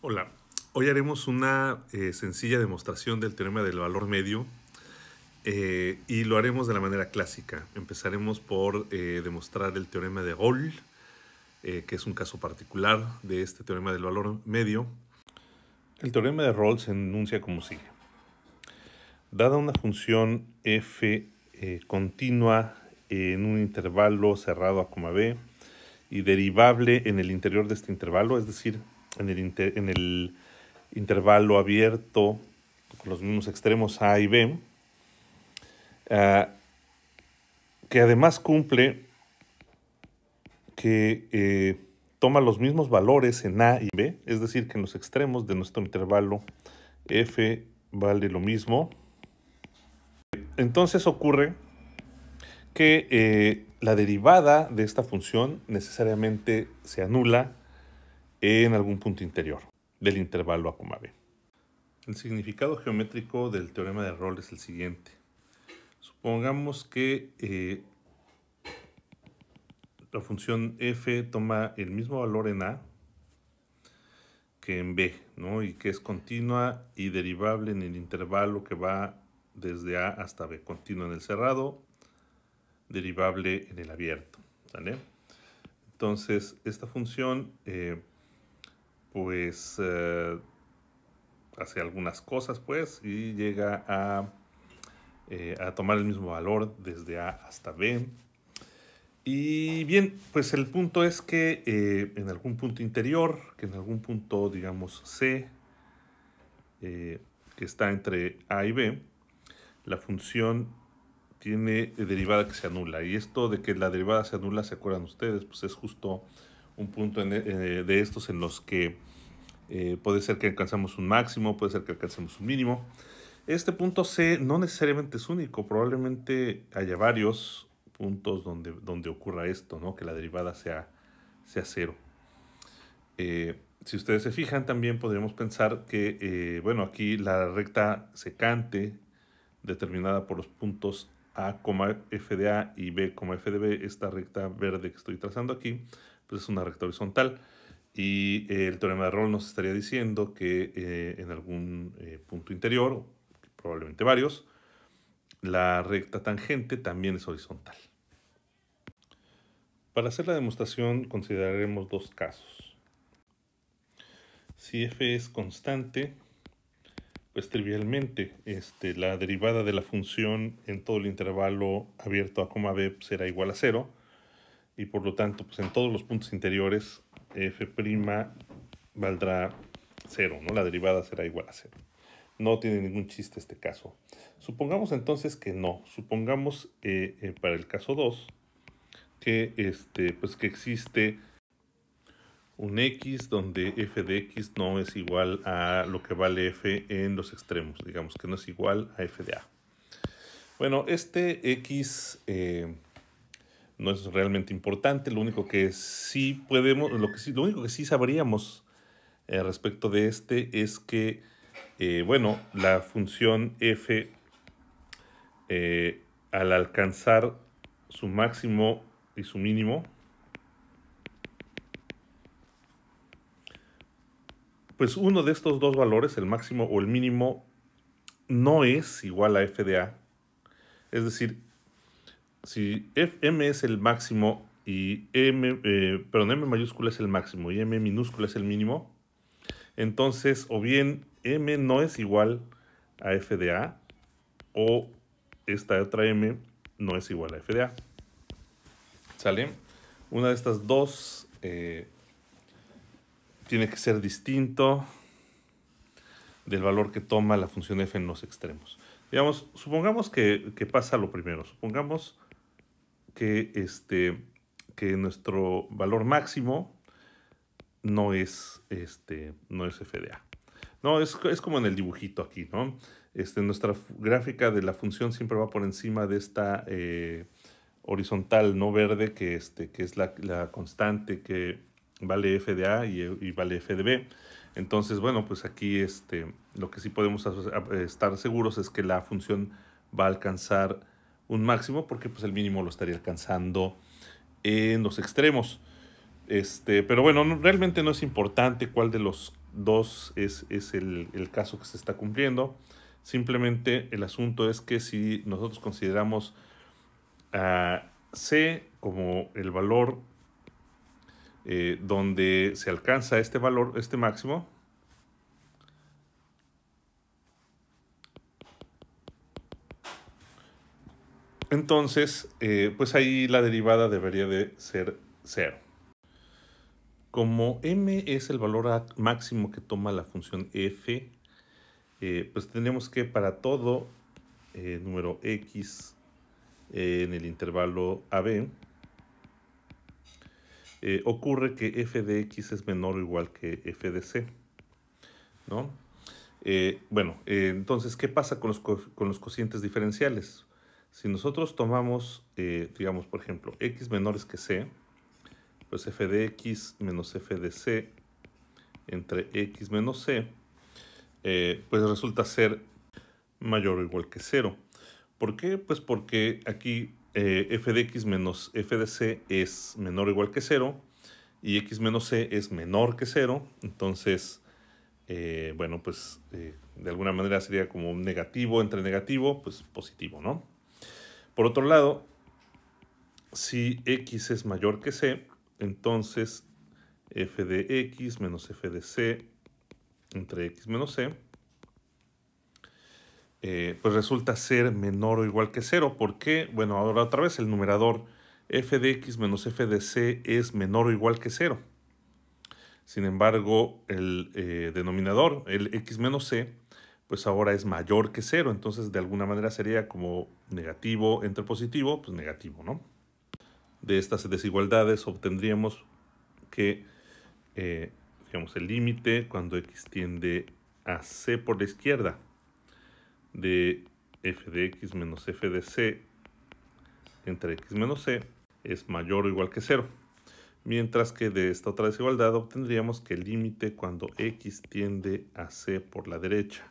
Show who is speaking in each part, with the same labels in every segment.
Speaker 1: Hola, hoy haremos una eh, sencilla demostración del teorema del valor medio eh, y lo haremos de la manera clásica. Empezaremos por eh, demostrar el teorema de Rolle, que es un caso particular de este teorema del valor medio. El teorema de Rolle se enuncia como sigue. Dada una función f continua en un intervalo cerrado a coma b y derivable en el interior de este intervalo, es decir, en el, intervalo abierto con los mismos extremos A y B, eh, que además cumple que eh, toma los mismos valores en A y B, es decir, que en los extremos de nuestro intervalo F vale lo mismo. Entonces ocurre que eh, la derivada de esta función necesariamente se anula en algún punto interior del intervalo A, B. El significado geométrico del teorema de Rolle es el siguiente. Supongamos que eh, la función f toma el mismo valor en a que en b, ¿no? y que es continua y derivable en el intervalo que va desde a hasta b, continua en el cerrado, derivable en el abierto. Entonces, esta función... Eh, pues eh, hace algunas cosas pues y llega eh, a, tomar el mismo valor desde A hasta B. Y bien, pues el punto es que eh, en algún punto interior, que en algún punto digamos C, que está entre A y B, la función tiene derivada que se anula. Y esto de que la derivada se anula, ¿se acuerdan ustedes? Pues es justo un punto e, e, de estos en los que eh, puede ser que alcanzamos un máximo, puede ser que alcancemos un mínimo. Este punto C no necesariamente es único, probablemente haya varios puntos donde, donde ocurra esto, ¿no? que la derivada sea, sea cero. Eh, si ustedes se fijan, también podríamos pensar que, eh, bueno, aquí la recta secante determinada por los puntos A, F de A y B, F de B, esta recta verde que estoy trazando aquí, pues, es una recta horizontal. Y eh, el teorema de Rolle nos estaría diciendo que eh, en algún eh, punto interior, probablemente varios, la recta tangente también es horizontal. Para hacer la demostración consideraremos dos casos. Si f es constante, pues trivialmente este, la derivada de la función en todo el intervalo abierto a coma b será igual a cero y por lo tanto, pues en todos los puntos interiores, f' valdrá 0, ¿no? La derivada será igual a 0. No tiene ningún chiste este caso. Supongamos entonces que no. Supongamos eh, eh, para el caso 2 que, este, pues que existe un x donde f de x no es igual a lo que vale f en los extremos, digamos que no es igual a f de a. Bueno, este x eh, no es realmente importante. Lo único que sí podemos, lo, que sí, lo único que sí sabríamos eh, respecto de este es que, eh, bueno, la función f eh, al alcanzar su máximo y su mínimo, pues uno de estos dos valores, el máximo o el mínimo, no es igual a f de a. Es decir, si FM es el máximo y M, eh, perdón, M mayúscula es el máximo y M minúscula es el mínimo, entonces o bien M no es igual a F de A o esta otra M no es igual a F de A. ¿Sale? Una de estas dos eh, tiene que ser distinto del valor que toma la función f en los extremos. Digamos, supongamos que, que pasa lo primero. Supongamos que, este, que nuestro valor máximo no es, este, no es FDA. No, es, como en el dibujito aquí, ¿no? Este, nuestra gráfica de la función siempre va por encima de esta eh, horizontal no verde, que, este, que es la, constante que vale FDA y, eh, y, vale FDB. Entonces, bueno, pues aquí este, lo que sí podemos estar seguros es que la función va a alcanzar un máximo porque pues el mínimo lo estaría alcanzando en los extremos. Este, pero bueno, realmente no es importante cuál de los dos es, el, caso que se está cumpliendo. Simplemente el asunto es que si nosotros consideramos a ah, C como el valor eh, donde se alcanza este valor, este máximo, Entonces, eh, pues ahí la derivada debería de ser cero. Como m es el valor máximo que toma la función f, eh, pues tenemos que para todo eh, número x en el intervalo AB, ocurre que f de x es menor o igual que f de c. bueno, entonces, ¿qué pasa con los, con los cocientes diferenciales? Si nosotros tomamos, eh, digamos, por ejemplo, x menores que c, pues f de x menos f de c entre x menos c, eh, pues resulta ser mayor o igual que cero ¿Por qué? Pues porque aquí eh, f de x menos f de c es menor o igual que cero y x menos c es menor que cero Entonces, bueno, pues de alguna manera sería como negativo entre negativo, pues positivo, ¿no? Por otro lado, si x es mayor que c, entonces f de x menos f de c entre x menos c, eh, pues resulta ser menor o igual que cero. ¿Por qué? Bueno, ahora otra vez el numerador f de x menos f de c es menor o igual que cero. Sin embargo, el eh, denominador, el x menos c, pues ahora es mayor que cero. Entonces, de alguna manera sería como negativo entre positivo, pues negativo, ¿no? De estas desigualdades obtendríamos que, eh, digamos, el límite cuando x tiende a c por la izquierda de f de x menos f de c entre x menos c es mayor o igual que cero. Mientras que de esta otra desigualdad obtendríamos que el límite cuando x tiende a c por la derecha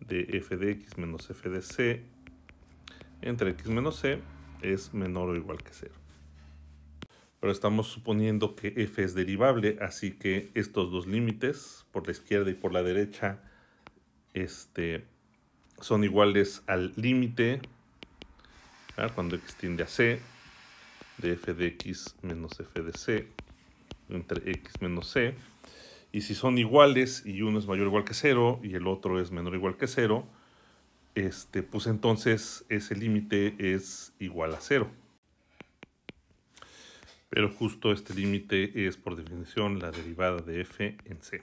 Speaker 1: de f de x menos f de c entre x menos c es menor o igual que 0. Pero estamos suponiendo que f es derivable, así que estos dos límites, por la izquierda y por la derecha, este, son iguales al límite, cuando x tiende a c, de f de x menos f de c, entre x menos c, y si son iguales y uno es mayor o igual que cero y el otro es menor o igual que cero, este, pues entonces ese límite es igual a cero. Pero justo este límite es por definición la derivada de f en c.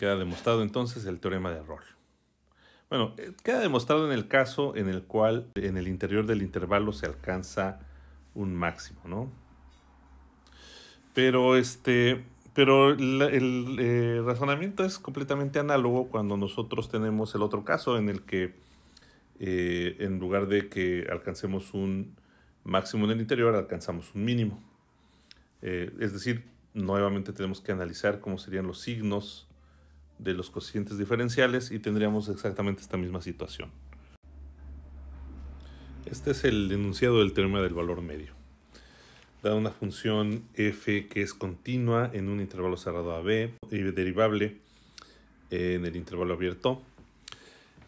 Speaker 1: Queda demostrado entonces el teorema de error. Bueno, eh, queda demostrado en el caso en el cual en el interior del intervalo se alcanza un máximo, ¿no? Pero este, pero el, eh, razonamiento es completamente análogo cuando nosotros tenemos el otro caso en el que eh, en lugar de que alcancemos un máximo en el interior, alcanzamos un mínimo. Eh, es decir, nuevamente tenemos que analizar cómo serían los signos de los cocientes diferenciales y tendríamos exactamente esta misma situación. Este es el enunciado del teorema del valor medio da una función f que es continua en un intervalo cerrado a b y derivable eh, en el intervalo abierto.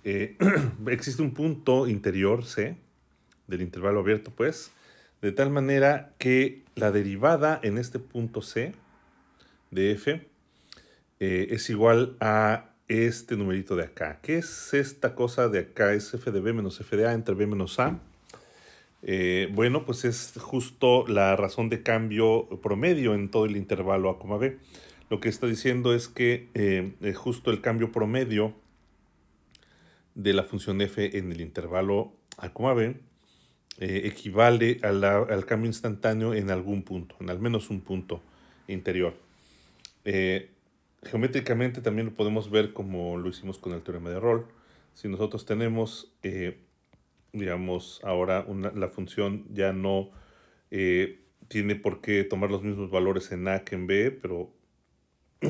Speaker 1: Eh, existe un punto interior c del intervalo abierto, pues, de tal manera que la derivada en este punto c de f eh, es igual a este numerito de acá. que es esta cosa de acá? Es f de b menos f de a entre b menos a eh, bueno, pues es justo la razón de cambio promedio en todo el intervalo A, B. Lo que está diciendo es que eh, eh, justo el cambio promedio de la función f en el intervalo A, B equivale al cambio instantáneo en algún punto, en al menos un punto interior. geométricamente también lo podemos ver como lo hicimos con el teorema de Roll. Si nosotros tenemos digamos, ahora la función ya no eh, tiene por qué tomar los mismos valores en A que en B, pero,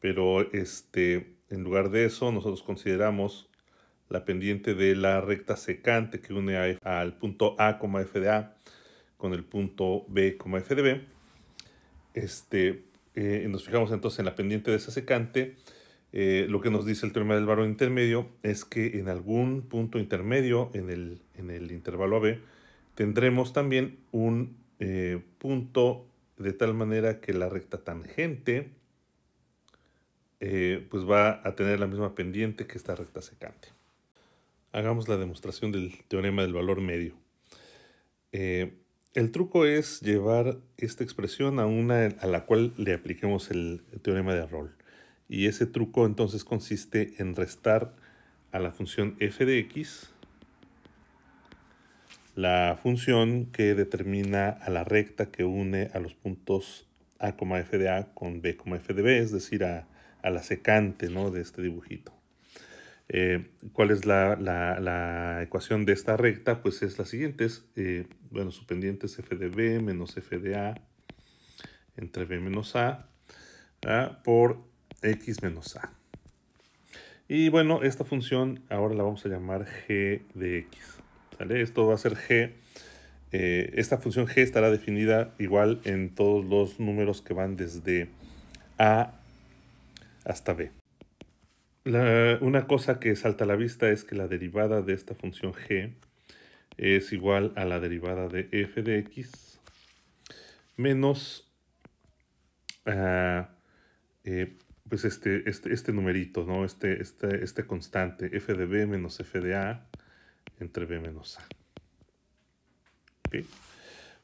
Speaker 1: pero este, en lugar de eso nosotros consideramos la pendiente de la recta secante que une al punto A, F de A con el punto B, F de B. Este, eh, nos fijamos entonces en la pendiente de esa secante eh, lo que nos dice el teorema del valor intermedio es que en algún punto intermedio, en el, intervalo AB, tendremos también un eh, punto de tal manera que la recta tangente eh, pues va a tener la misma pendiente que esta recta secante. Hagamos la demostración del teorema del valor medio. el truco es llevar esta expresión a una a la cual le apliquemos el teorema de Rolle. Y ese truco entonces consiste en restar a la función f de x la función que determina a la recta que une a los puntos a, f de a con b, f de b, es decir, a, la secante ¿no? de este dibujito. Eh, ¿Cuál es la, ecuación de esta recta? Pues es la siguiente, eh, bueno, su pendiente es f de b menos f de a entre b menos a por x menos a. Y bueno, esta función ahora la vamos a llamar g de x. ¿sale? Esto va a ser g. Eh, esta función g estará definida igual en todos los números que van desde a hasta b. una cosa que salta a la vista es que la derivada de esta función g es igual a la derivada de f de x menos A. Ah, eh, pues este, este, este, numerito, ¿no? Este, este, este, constante, f de b menos f de a entre b menos a.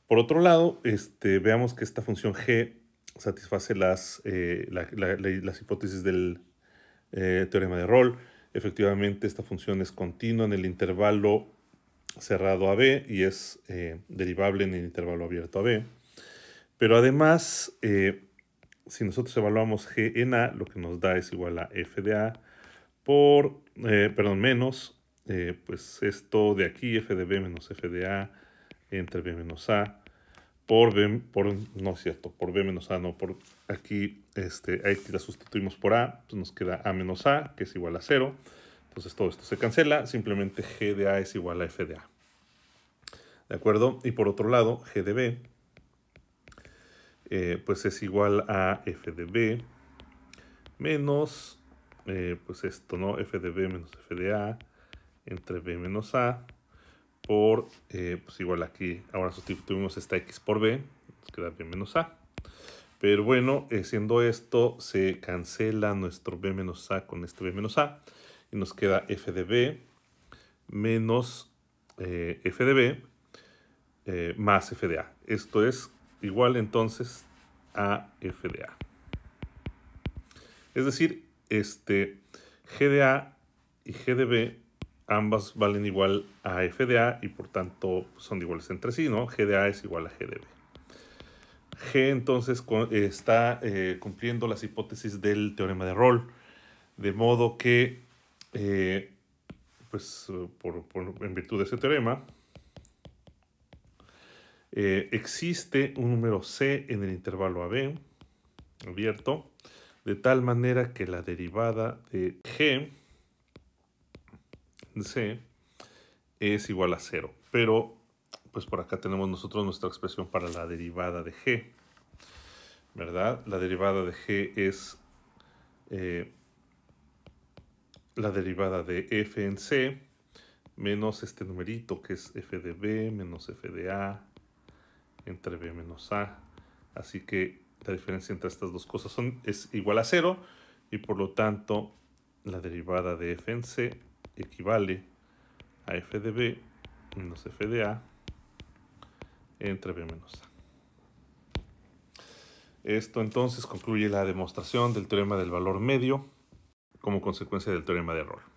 Speaker 1: Por otro lado, este, veamos que esta función g satisface las, eh, las hipótesis del eh, teorema de Roll. Efectivamente, esta función es continua en el intervalo cerrado a B y es eh, derivable en el intervalo abierto a B. Pero además, si nosotros evaluamos G en A, lo que nos da es igual a F de A por, eh, perdón, menos, eh, pues esto de aquí, F de B menos F de A, entre B menos A, por B, por, no es cierto, por B menos A, no, por aquí, este, a la sustituimos por A, pues nos queda A menos A, que es igual a 0. Entonces todo esto se cancela, simplemente G de A es igual a F de A. ¿De acuerdo? Y por otro lado, G de B eh, pues es igual a f de b menos, eh, pues esto, ¿no? f de b menos f de a entre b menos a por, eh, pues igual aquí, ahora sustituimos esta x por b, nos queda b menos a. Pero bueno, siendo esto, se cancela nuestro b menos a con este b menos a y nos queda f de b menos f de b más f de a. Esto es igual entonces a FDA. Es decir, este GDA y GDB ambas valen igual a FDA y por tanto son iguales entre sí, ¿no? GDA es igual a GDB. G entonces está eh, cumpliendo las hipótesis del teorema de Rolle, de modo que, eh, pues por, en virtud de ese teorema, eh, existe un número C en el intervalo AB abierto, de tal manera que la derivada de G en C es igual a cero. Pero, pues por acá tenemos nosotros nuestra expresión para la derivada de G, ¿verdad? La derivada de G es eh, la derivada de f en C menos este numerito que es f de b menos f de a entre b menos a. Así que la diferencia entre estas dos cosas son, es igual a cero y por lo tanto la derivada de f en c equivale a f de b menos f de a entre b menos a. Esto entonces concluye la demostración del teorema del valor medio como consecuencia del teorema de error.